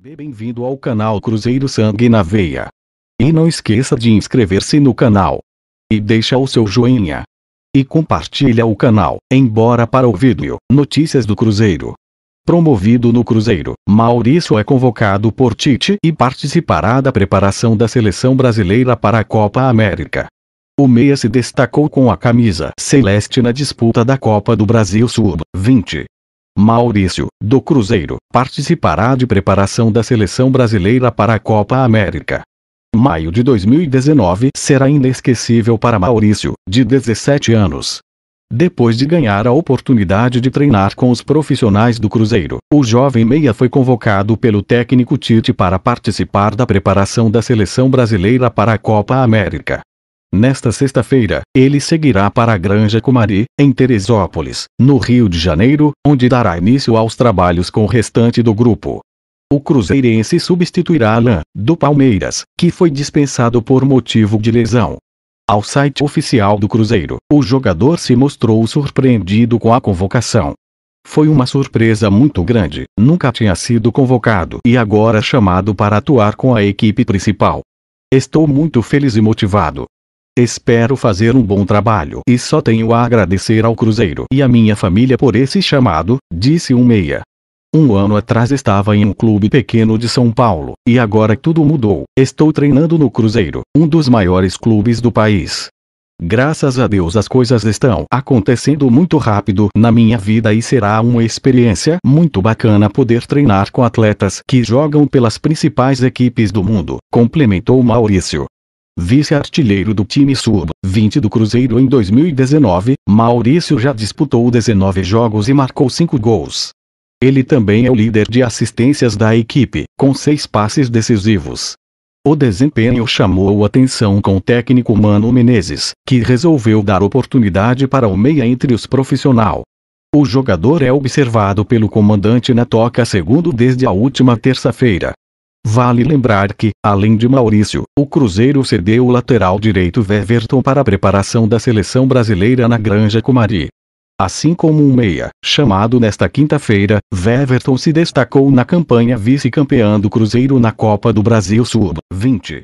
Bem-vindo ao canal Cruzeiro Sangue na Veia. E não esqueça de inscrever-se no canal. E deixa o seu joinha. E compartilha o canal, embora para o vídeo, notícias do Cruzeiro. Promovido no Cruzeiro, Maurício é convocado por Tite e participará da preparação da seleção brasileira para a Copa América. O meia se destacou com a camisa celeste na disputa da Copa do Brasil Sub-20, Maurício, do Cruzeiro, participará de preparação da seleção brasileira para a Copa América. Maio de 2019 será inesquecível para Maurício, de 17 anos. Depois de ganhar a oportunidade de treinar com os profissionais do Cruzeiro, o jovem meia foi convocado pelo técnico Tite para participar da preparação da seleção brasileira para a Copa América. Nesta sexta-feira, ele seguirá para a Granja Comari, em Teresópolis, no Rio de Janeiro, onde dará início aos trabalhos com o restante do grupo. O cruzeirense substituirá Alain, do Palmeiras, que foi dispensado por motivo de lesão. Ao site oficial do Cruzeiro, o jogador se mostrou surpreendido com a convocação. Foi uma surpresa muito grande, nunca tinha sido convocado e agora chamado para atuar com a equipe principal. Estou muito feliz e motivado, Espero fazer um bom trabalho e só tenho a agradecer ao Cruzeiro e à minha família por esse chamado, disse um meia. Um ano atrás estava em um clube pequeno de São Paulo, e agora tudo mudou. Estou treinando no Cruzeiro, um dos maiores clubes do país. Graças a Deus as coisas estão acontecendo muito rápido na minha vida e será uma experiência muito bacana poder treinar com atletas que jogam pelas principais equipes do mundo, complementou Maurício. Vice-artilheiro do time sub-20 do Cruzeiro em 2019, Maurício já disputou 19 jogos e marcou 5 gols. Ele também é o líder de assistências da equipe, com seis passes decisivos. O desempenho chamou atenção com o técnico Mano Menezes, que resolveu dar oportunidade para o meia entre os profissional. O jogador é observado pelo comandante na toca segundo desde a última terça-feira, Vale lembrar que, além de Maurício, o Cruzeiro cedeu o lateral direito Weverton para a preparação da seleção brasileira na Granja Kumari. Assim como um meia, chamado nesta quinta-feira, Weverton se destacou na campanha vice-campeã do Cruzeiro na Copa do Brasil Sub-20.